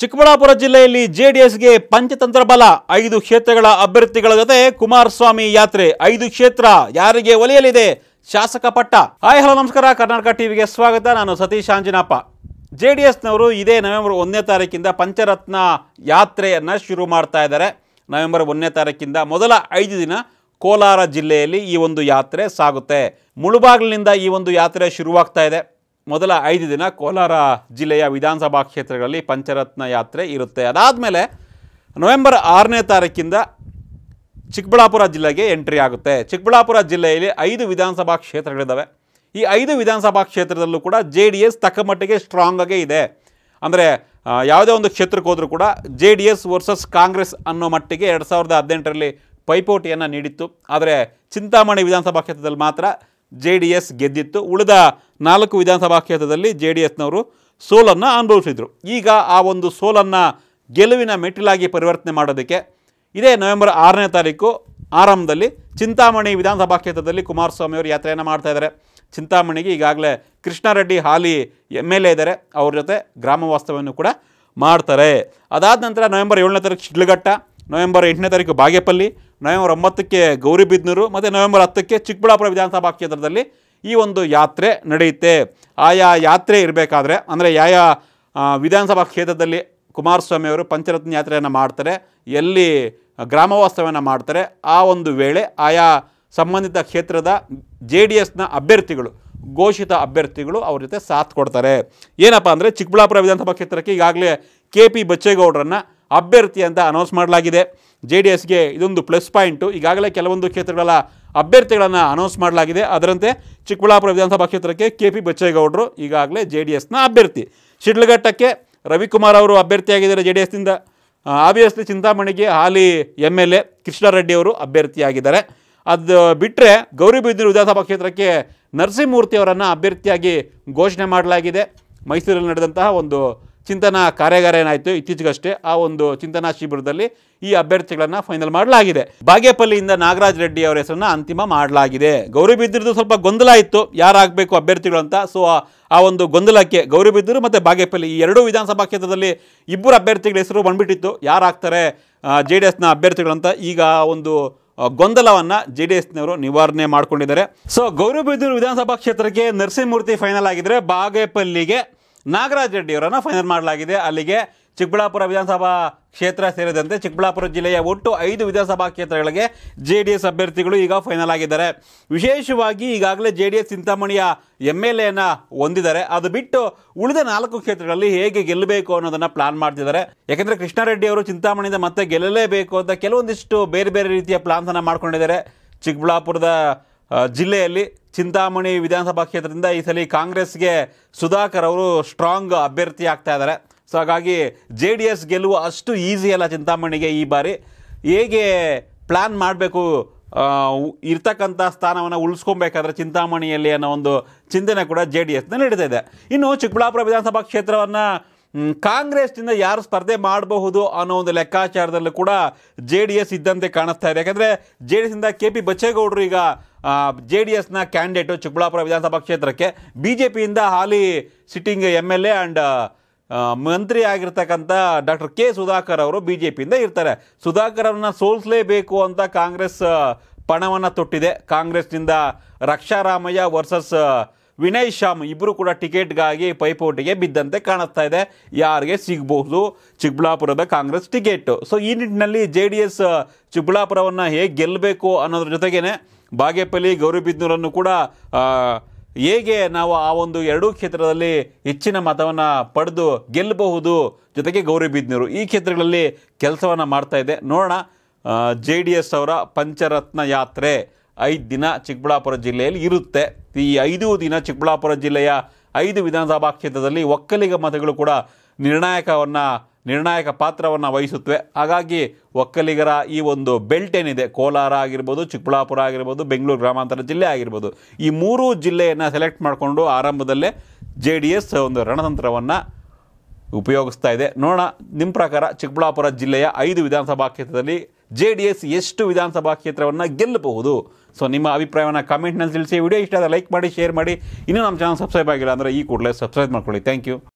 ಚಿಕ್ಕಬಳ್ಳಾಪುರ ಜಿಲ್ಲೆಯಲ್ಲಿ ಜೆಡಿಎಸ್ಗೆ ಪಂಚತಂತ್ರ ಬಲ ಐದು ಕ್ಷೇತ್ರಗಳ ಅಭ್ಯರ್ಥಿಗಳ ಜೊತೆ ಕುಮಾರಸ್ವಾಮಿ ಯಾತ್ರೆ ಐದು ಕ್ಷೇತ್ರ ಯಾರಿಗೆ ಒಲಿಯಲಿದೆ ಶಾಸಕ ಪಟ್ಟ ಹಾಯ್ ಹಲೋ ನಮಸ್ಕಾರ ಕರ್ನಾಟಕ ಟಿವಿಗೆ ಸ್ವಾಗತ ನಾನು ಸತೀಶ್ ಆಂಜನಪ್ಪ ಜೆ ಡಿ ಎಸ್ನವರು ಇದೇ ನವೆಂಬರ್ ಒಂದನೇ ತಾರೀಕಿಂದ ಪಂಚರತ್ನ ಯಾತ್ರೆಯನ್ನು ಶುರು ಮಾಡ್ತಾ ಇದ್ದಾರೆ ನವೆಂಬರ್ ಒಂದನೇ ತಾರೀಕಿಂದ ಮೊದಲ ಐದು ದಿನ ಕೋಲಾರ ಜಿಲ್ಲೆಯಲ್ಲಿ ಈ ಒಂದು ಯಾತ್ರೆ ಸಾಗುತ್ತೆ ಮುಳುಬಾಗಿಲಿನಿಂದ ಈ ಒಂದು ಯಾತ್ರೆ ಶುರುವಾಗ್ತಾ ಇದೆ ಮೊದಲ ಐದು ದಿನ ಕೋಲಾರ ಜಿಲ್ಲೆಯ ವಿಧಾನಸಭಾ ಕ್ಷೇತ್ರಗಳಲ್ಲಿ ಪಂಚರತ್ನ ಯಾತ್ರೆ ಇರುತ್ತೆ ಅದಾದಮೇಲೆ ನವೆಂಬರ್ ಆರನೇ ತಾರೀಕಿಂದ ಚಿಕ್ಕಬಳ್ಳಾಪುರ ಜಿಲ್ಲೆಗೆ ಎಂಟ್ರಿ ಆಗುತ್ತೆ ಚಿಕ್ಕಬಳ್ಳಾಪುರ ಜಿಲ್ಲೆಯಲ್ಲಿ ಐದು ವಿಧಾನಸಭಾ ಕ್ಷೇತ್ರಗಳಿದ್ದಾವೆ ಈ ಐದು ವಿಧಾನಸಭಾ ಕ್ಷೇತ್ರದಲ್ಲೂ ಕೂಡ ಜೆ ಡಿ ಎಸ್ ಮಟ್ಟಿಗೆ ಸ್ಟ್ರಾಂಗಾಗೇ ಇದೆ ಅಂದರೆ ಯಾವುದೇ ಒಂದು ಕ್ಷೇತ್ರಕ್ಕೆ ಹೋದರೂ ಕೂಡ J D S versus Congress ಅನ್ನೋ ಮಟ್ಟಿಗೆ ಎರಡು ಸಾವಿರದ ಹದಿನೆಂಟರಲ್ಲಿ ಪೈಪೋಟಿಯನ್ನು ನೀಡಿತ್ತು ಆದರೆ ಚಿಂತಾಮಣಿ ವಿಧಾನಸಭಾ ಕ್ಷೇತ್ರದಲ್ಲಿ ಮಾತ್ರ ಜೆ ಡಿ ಎಸ್ ಗೆದ್ದಿತ್ತು ಉಳಿದ ನಾಲ್ಕು ವಿಧಾನಸಭಾ ಕ್ಷೇತ್ರದಲ್ಲಿ ಜೆ ಡಿ ಎಸ್ನವರು ಸೋಲನ್ನು ಅನುಭವಿಸಿದರು ಈಗ ಆ ಒಂದು ಸೋಲನ್ನು ಗೆಲುವಿನ ಮೆಟ್ಟಿಲಾಗಿ ಪರಿವರ್ತನೆ ಮಾಡೋದಕ್ಕೆ ಇದೇ ನವೆಂಬರ್ ಆರನೇ ತಾರೀಕು ಆರಂಭದಲ್ಲಿ ಚಿಂತಾಮಣಿ ವಿಧಾನಸಭಾ ಕ್ಷೇತ್ರದಲ್ಲಿ ಅವರು ಯಾತ್ರೆಯನ್ನು ಇದ್ದಾರೆ ಚಿಂತಾಮಣಿಗೆ ಈಗಾಗಲೇ ಕೃಷ್ಣಾರೆಡ್ಡಿ ಹಾಲಿ ಎಮ್ ಎಲ್ ಎ ಇದ್ದಾರೆ ಅವ್ರ ಜೊತೆ ಗ್ರಾಮ ವಾಸ್ತವ್ಯವನ್ನು ಕೂಡ ಮಾಡ್ತಾರೆ ಅದಾದ ನಂತರ ನವೆಂಬರ್ ಏಳನೇ ತಾರೀಕು ಶಿಡ್ಲಘಟ್ಟ ನವೆಂಬರ್ ಎಂಟನೇ ತಾರೀಕು ಬಾಗೇಪಲ್ಲಿ ನವೆಂಬರ್ ಒಂಬತ್ತಕ್ಕೆ ಗೌರಿಬಿದ್ನೂರು ಮತ್ತು ನವೆಂಬರ್ ಹತ್ತಕ್ಕೆ ಚಿಕ್ಕಬಳ್ಳಾಪುರ ವಿಧಾನಸಭಾ ಕ್ಷೇತ್ರದಲ್ಲಿ ಈ ಒಂದು ಯಾತ್ರೆ ನಡೆಯುತ್ತೆ ಆಯಾ ಯಾತ್ರೆ ಇರಬೇಕಾದ್ರೆ ಅಂದರೆ ಯಾವ ವಿಧಾನಸಭಾ ಕ್ಷೇತ್ರದಲ್ಲಿ ಕುಮಾರಸ್ವಾಮಿ ಅವರು ಪಂಚರತ್ನ ಯಾತ್ರೆಯನ್ನು ಮಾಡ್ತಾರೆ ಎಲ್ಲಿ ವಾಸ್ತವ್ಯವನ್ನು ಮಾಡ್ತಾರೆ ಆ ಒಂದು ವೇಳೆ ಆಯಾ ಸಂಬಂಧಿತ ಕ್ಷೇತ್ರದ ಜೆ ಡಿ ಎಸ್ನ ಅಭ್ಯರ್ಥಿಗಳು ಘೋಷಿತ ಅಭ್ಯರ್ಥಿಗಳು ಅವ್ರ ಜೊತೆ ಸಾಥ್ ಕೊಡ್ತಾರೆ ಏನಪ್ಪ ಅಂದರೆ ಚಿಕ್ಕಬಳ್ಳಾಪುರ ವಿಧಾನಸಭಾ ಕ್ಷೇತ್ರಕ್ಕೆ ಈಗಾಗಲೇ ಕೆ ಪಿ ಬಚ್ಚೇಗೌಡರನ್ನು ಅಭ್ಯರ್ಥಿ ಅಂತ ಅನೌನ್ಸ್ ಮಾಡಲಾಗಿದೆ ಜೆ ಡಿ ಎಸ್ಗೆ ಇದೊಂದು ಪ್ಲಸ್ ಪಾಯಿಂಟು ಈಗಾಗಲೇ ಕೆಲವೊಂದು ಕ್ಷೇತ್ರಗಳ ಅಭ್ಯರ್ಥಿಗಳನ್ನು ಅನೌನ್ಸ್ ಮಾಡಲಾಗಿದೆ ಅದರಂತೆ ಚಿಕ್ಕಬಳ್ಳಾಪುರ ವಿಧಾನಸಭಾ ಕ್ಷೇತ್ರಕ್ಕೆ ಕೆ ಪಿ ಬಚ್ಚೇಗೌಡರು ಈಗಾಗಲೇ ಜೆ ಡಿ ಎಸ್ನ ಅಭ್ಯರ್ಥಿ ಶಿಡ್ಲಘಟ್ಟಕ್ಕೆ ರವಿಕುಮಾರ್ ಅವರು ಅಭ್ಯರ್ಥಿಯಾಗಿದ್ದಾರೆ ಜೆ ಡಿ ಎಸ್ನಿಂದ ಆಬ್ವಿಯಸ್ಲಿ ಚಿಂತಾಮಣಿಗೆ ಹಾಲಿ ಎಮ್ ಎಲ್ ಎ ಕೃಷ್ಣಾರೆಡ್ಡಿ ಅವರು ಅಭ್ಯರ್ಥಿಯಾಗಿದ್ದಾರೆ ಅದು ಬಿಟ್ಟರೆ ಗೌರಿಬಿದೂರು ವಿಧಾನಸಭಾ ಕ್ಷೇತ್ರಕ್ಕೆ ನರಸಿಂಹಮೂರ್ತಿ ಅವರನ್ನು ಅಭ್ಯರ್ಥಿಯಾಗಿ ಘೋಷಣೆ ಮಾಡಲಾಗಿದೆ ಮೈಸೂರಲ್ಲಿ ನಡೆದಂತಹ ಒಂದು ಚಿಂತನಾ ಕಾರ್ಯಾಗಾರ ಏನಾಯಿತು ಇತ್ತೀಚೆಗಷ್ಟೇ ಆ ಒಂದು ಚಿಂತನಾ ಶಿಬಿರದಲ್ಲಿ ಈ ಅಭ್ಯರ್ಥಿಗಳನ್ನು ಫೈನಲ್ ಮಾಡಲಾಗಿದೆ ಬಾಗೇಪಲ್ಲಿಯಿಂದ ನಾಗರಾಜ್ ರೆಡ್ಡಿ ಅವರ ಹೆಸರನ್ನು ಅಂತಿಮ ಮಾಡಲಾಗಿದೆ ಗೌರಿ ಸ್ವಲ್ಪ ಗೊಂದಲ ಇತ್ತು ಯಾರಾಗಬೇಕು ಅಭ್ಯರ್ಥಿಗಳು ಅಂತ ಸೊ ಆ ಒಂದು ಗೊಂದಲಕ್ಕೆ ಗೌರಿ ಮತ್ತು ಬಾಗೇಪಲ್ಲಿ ಈ ಎರಡೂ ವಿಧಾನಸಭಾ ಕ್ಷೇತ್ರದಲ್ಲಿ ಇಬ್ಬರು ಅಭ್ಯರ್ಥಿಗಳ ಹೆಸರು ಬಂದ್ಬಿಟ್ಟಿತ್ತು ಯಾರಾಗ್ತಾರೆ ಜೆ ಡಿ ಎಸ್ನ ಅಭ್ಯರ್ಥಿಗಳಂತ ಈಗ ಒಂದು ಗೊಂದಲವನ್ನು ಜೆ ಡಿ ಎಸ್ನವರು ನಿವಾರಣೆ ಮಾಡಿಕೊಂಡಿದ್ದಾರೆ ಸೊ ಗೌರಿಬಿದ್ದೂರು ವಿಧಾನಸಭಾ ಕ್ಷೇತ್ರಕ್ಕೆ ನರಸಿಂಹಮೂರ್ತಿ ಫೈನಲ್ ಆಗಿದ್ದರೆ ಬಾಗೇಪಲ್ಲಿಗೆ ನಾಗರಾಜ್ ರೆಡ್ಡಿಯವರನ್ನು ಫೈನಲ್ ಮಾಡಲಾಗಿದೆ ಅಲ್ಲಿಗೆ ಚಿಕ್ಕಬಳ್ಳಾಪುರ ವಿಧಾನಸಭಾ ಕ್ಷೇತ್ರ ಸೇರಿದಂತೆ ಚಿಕ್ಕಬಳ್ಳಾಪುರ ಜಿಲ್ಲೆಯ ಒಟ್ಟು ಐದು ವಿಧಾನಸಭಾ ಕ್ಷೇತ್ರಗಳಿಗೆ ಜೆ ಡಿ ಎಸ್ ಅಭ್ಯರ್ಥಿಗಳು ಈಗ ಫೈನಲ್ ಆಗಿದ್ದಾರೆ ವಿಶೇಷವಾಗಿ ಈಗಾಗಲೇ ಜೆ ಡಿ ಎಸ್ ಚಿಂತಾಮಣಿಯ ಎಮ್ ಎಲ್ ಎನ ಹೊಂದಿದ್ದಾರೆ ಅದು ಬಿಟ್ಟು ಉಳಿದ ನಾಲ್ಕು ಕ್ಷೇತ್ರಗಳಲ್ಲಿ ಹೇಗೆ ಗೆಲ್ಲಬೇಕು ಅನ್ನೋದನ್ನು ಪ್ಲಾನ್ ಮಾಡ್ತಿದ್ದಾರೆ ಯಾಕೆಂದರೆ ಕೃಷ್ಣಾರೆಡ್ಡಿ ಅವರು ಚಿಂತಾಮಣಿಯಿಂದ ಮತ್ತೆ ಗೆಲ್ಲಲೇಬೇಕು ಅಂತ ಕೆಲವೊಂದಿಷ್ಟು ಬೇರೆ ಬೇರೆ ರೀತಿಯ ಪ್ಲಾನ್ಸನ್ನು ಮಾಡ್ಕೊಂಡಿದ್ದಾರೆ ಚಿಕ್ಕಬಳ್ಳಾಪುರದ ಜಿಲ್ಲೆಯಲ್ಲಿ ಚಿಂತಾಮಣಿ ವಿಧಾನಸಭಾ ಕ್ಷೇತ್ರದಿಂದ ಈ ಸಲ ಕಾಂಗ್ರೆಸ್ಗೆ ಸುಧಾಕರ್ ಅವರು ಸ್ಟ್ರಾಂಗ್ ಅಭ್ಯರ್ಥಿ ಆಗ್ತಾ ಇದ್ದಾರೆ ಸೊ ಹಾಗಾಗಿ ಜೆ ಡಿ ಎಸ್ ಗೆಲುವು ಅಷ್ಟು ಈಸಿ ಅಲ್ಲ ಚಿಂತಾಮಣಿಗೆ ಈ ಬಾರಿ ಹೇಗೆ ಪ್ಲ್ಯಾನ್ ಮಾಡಬೇಕು ಇರ್ತಕ್ಕಂಥ ಸ್ಥಾನವನ್ನು ಉಳಿಸ್ಕೊಬೇಕಾದ್ರೆ ಚಿಂತಾಮಣಿಯಲ್ಲಿ ಅನ್ನೋ ಒಂದು ಚಿಂತನೆ ಕೂಡ ಜೆ ಡಿ ಎಸ್ನ ನಡೀತಾ ಇದೆ ಇನ್ನು ಚಿಕ್ಕಬಳ್ಳಾಪುರ ವಿಧಾನಸಭಾ ಕ್ಷೇತ್ರವನ್ನು ಕಾಂಗ್ರೆಸ್ನಿಂದ ಯಾರು ಸ್ಪರ್ಧೆ ಮಾಡಬಹುದು ಅನ್ನೋ ಒಂದು ಲೆಕ್ಕಾಚಾರದಲ್ಲೂ ಕೂಡ ಜೆ ಡಿ ಎಸ್ ಇದ್ದಂತೆ ಕಾಣಿಸ್ತಾ ಇದೆ ಯಾಕಂದರೆ ಜೆ ಡಿ ಎಸ್ನಿಂದ ಕೆ ಪಿ ಬಚ್ಚೇಗೌಡರು ಈಗ ಜೆ ಡಿ ಎಸ್ನ ಕ್ಯಾಂಡಿಡೇಟು ಚಿಕ್ಕಬಳ್ಳಾಪುರ ವಿಧಾನಸಭಾ ಕ್ಷೇತ್ರಕ್ಕೆ ಬಿ ಜೆ ಪಿಯಿಂದ ಹಾಲಿ sitting M L A and ಮಂತ್ರಿ ಆಗಿರ್ತಕ್ಕಂಥ ಡಾಕ್ಟರ್ ಕೆ ಸುಧಾಕರ್ ಅವರು ಬಿ ಜೆ ಪಿಯಿಂದ ಇರ್ತಾರೆ ಸುಧಾಕರ್ ಅವ್ರನ್ನ ಸೋಲಿಸಲೇಬೇಕು ಅಂತ ಕಾಂಗ್ರೆಸ್ ಪಣವನ್ನು ತೊಟ್ಟಿದೆ ಕಾಂಗ್ರೆಸ್ನಿಂದ ರಕ್ಷಾರಾಮಯ್ಯ ವರ್ಸಸ್ ವಿನಯ್ ಶ್ಯಾಮ್ ಇಬ್ಬರು ಕೂಡ ಟಿಕೆಟ್ಗಾಗಿ ಪೈಪೋಟಿಗೆ ಬಿದ್ದಂತೆ ಕಾಣಿಸ್ತಾ ಇದೆ ಯಾರಿಗೆ ಸಿಗಬಹುದು ಚಿಕ್ಕಬಳ್ಳಾಪುರದ ಕಾಂಗ್ರೆಸ್ ಟಿಕೆಟ್ ಸೊ ಈ ನಿಟ್ಟಿನಲ್ಲಿ ಜೆ ಡಿ ಎಸ್ ಚಿಕ್ಕಬಳ್ಳಾಪುರವನ್ನು ಹೇಗೆ ಗೆಲ್ಲಬೇಕು ಅನ್ನೋದ್ರ ಜೊತೆಗೇನೆ ಬಾಗೇಪಲ್ಲಿ ಗೌರಿಬಿದ್ನೂರನ್ನು ಕೂಡ ಹೇಗೆ ನಾವು ಆ ಒಂದು ಎರಡೂ ಕ್ಷೇತ್ರದಲ್ಲಿ ಹೆಚ್ಚಿನ ಮತವನ್ನು ಪಡೆದು ಗೆಲ್ಲಬಹುದು ಜೊತೆಗೆ ಗೌರಿಬಿದ್ನೂರು ಈ ಕ್ಷೇತ್ರಗಳಲ್ಲಿ ಕೆಲಸವನ್ನು ಮಾಡ್ತಾ ಇದೆ ನೋಡೋಣ ಜೆ ಡಿ ಎಸ್ ಅವರ ಪಂಚರತ್ನ ಯಾತ್ರೆ ಐದು ದಿನ ಚಿಕ್ಕಬಳ್ಳಾಪುರ ಜಿಲ್ಲೆಯಲ್ಲಿ ಇರುತ್ತೆ ಈ ಐದು ದಿನ ಚಿಕ್ಕಬಳ್ಳಾಪುರ ಜಿಲ್ಲೆಯ ಐದು ವಿಧಾನಸಭಾ ಕ್ಷೇತ್ರದಲ್ಲಿ ಒಕ್ಕಲಿಗ ಮತಗಳು ಕೂಡ ನಿರ್ಣಾಯಕವನ್ನು ನಿರ್ಣಾಯಕ ಪಾತ್ರವನ್ನು ವಹಿಸುತ್ತವೆ ಹಾಗಾಗಿ ಒಕ್ಕಲಿಗರ ಈ ಒಂದು ಬೆಲ್ಟ್ ಏನಿದೆ ಕೋಲಾರ ಆಗಿರ್ಬೋದು ಚಿಕ್ಕಬಳ್ಳಾಪುರ ಆಗಿರ್ಬೋದು ಬೆಂಗಳೂರು ಗ್ರಾಮಾಂತರ ಜಿಲ್ಲೆ ಆಗಿರ್ಬೋದು ಈ ಮೂರು ಜಿಲ್ಲೆಯನ್ನು ಸೆಲೆಕ್ಟ್ ಮಾಡಿಕೊಂಡು ಆರಂಭದಲ್ಲೇ ಜೆ ಡಿ ಎಸ್ ಒಂದು ರಣತಂತ್ರವನ್ನು ಉಪಯೋಗಿಸ್ತಾ ಇದೆ ನೋಡೋಣ ನಿಮ್ಮ ಪ್ರಕಾರ ಚಿಕ್ಕಬಳ್ಳಾಪುರ ಜಿಲ್ಲೆಯ ಐದು ವಿಧಾನಸಭಾ ಕ್ಷೇತ್ರದಲ್ಲಿ ಜೆ ಡಿ ಎಸ್ ಎಷ್ಟು ವಿಧಾನಸಭಾ ಕ್ಷೇತ್ರವನ್ನು ಗೆಲ್ಲಬಹುದು ಸೊ ನಿಮ್ಮ ಅಭಿಪ್ರಾಯವನ್ನು ಕಮೆಂಟ್ನಲ್ಲಿ ತಿಳಿಸಿ ವಿಡಿಯೋ ಇಷ್ಟ ಆದರೆ ಲೈಕ್ ಮಾಡಿ ಶೇರ್ ಮಾಡಿ ಇನ್ನೂ ನಮ್ಮ ಚಾನಲ್ ಸಬ್ಸ್ಕ್ರೈಬ್ ಆಗಿಲ್ಲ ಅಂದರೆ ಈ ಕೂಡಲೇ ಸಬ್ಸ್ಕ್ರೈಬ್ ಮಾಡ್ಕೊಳ್ಳಿ ಥ್ಯಾಂಕ್ ಯು